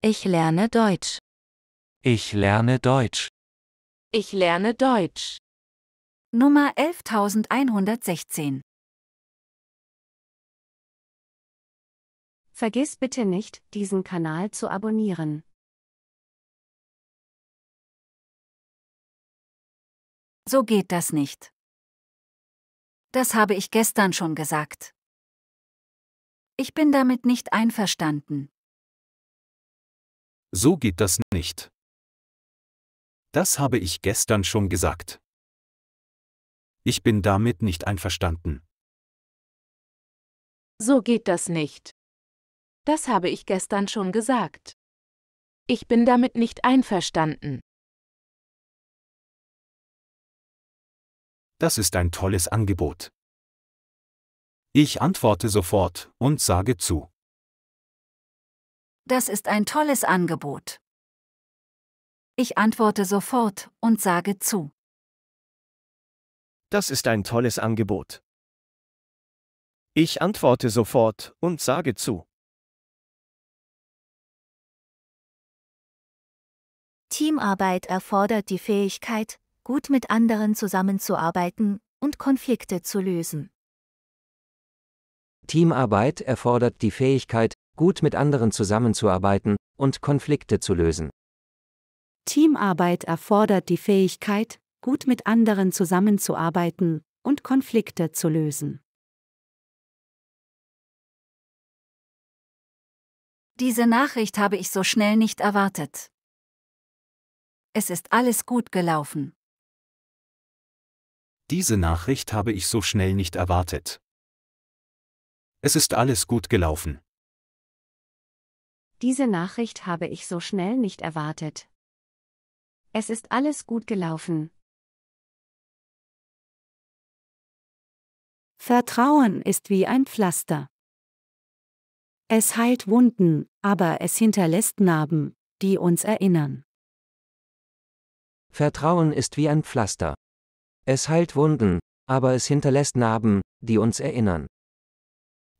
Ich lerne Deutsch. Ich lerne Deutsch. Ich lerne Deutsch. Nummer 11116. Vergiss bitte nicht, diesen Kanal zu abonnieren. So geht das nicht. Das habe ich gestern schon gesagt. Ich bin damit nicht einverstanden. So geht das nicht. Das habe ich gestern schon gesagt. Ich bin damit nicht einverstanden. So geht das nicht. Das habe ich gestern schon gesagt. Ich bin damit nicht einverstanden. Das ist ein tolles Angebot. Ich antworte sofort und sage zu. Das ist ein tolles Angebot. Ich antworte sofort und sage zu. Das ist ein tolles Angebot. Ich antworte sofort und sage zu. Teamarbeit erfordert die Fähigkeit, gut mit anderen zusammenzuarbeiten und Konflikte zu lösen. Teamarbeit erfordert die Fähigkeit, gut mit anderen zusammenzuarbeiten und Konflikte zu lösen. Teamarbeit erfordert die Fähigkeit, gut mit anderen zusammenzuarbeiten und Konflikte zu lösen. Diese Nachricht habe ich so schnell nicht erwartet. Es ist alles gut gelaufen. Diese Nachricht habe ich so schnell nicht erwartet. Es ist alles gut gelaufen. Diese Nachricht habe ich so schnell nicht erwartet. Es ist alles gut gelaufen. Vertrauen ist wie ein Pflaster. Es heilt Wunden, aber es hinterlässt Narben, die uns erinnern. Vertrauen ist wie ein Pflaster. Es heilt Wunden, aber es hinterlässt Narben, die uns erinnern.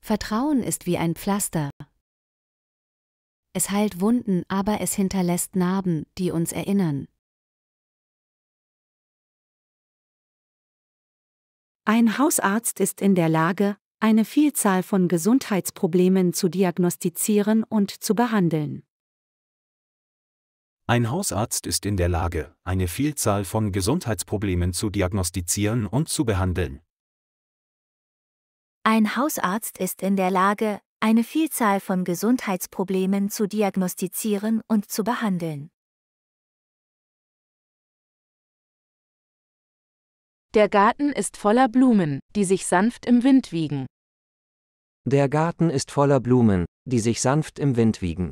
Vertrauen ist wie ein Pflaster, es heilt Wunden, aber es hinterlässt Narben, die uns erinnern. Ein Hausarzt ist in der Lage, eine Vielzahl von Gesundheitsproblemen zu diagnostizieren und zu behandeln. Ein Hausarzt ist in der Lage, eine Vielzahl von Gesundheitsproblemen zu diagnostizieren und zu behandeln. Ein Hausarzt ist in der Lage, eine Vielzahl von Gesundheitsproblemen zu diagnostizieren und zu behandeln. Der Garten ist voller Blumen, die sich sanft im Wind wiegen. Der Garten ist voller Blumen, die sich sanft im Wind wiegen.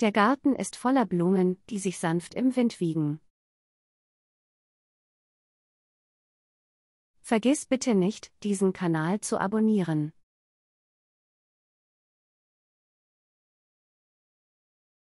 Der Garten ist voller Blumen, die sich sanft im Wind wiegen. Vergiss bitte nicht, diesen Kanal zu abonnieren.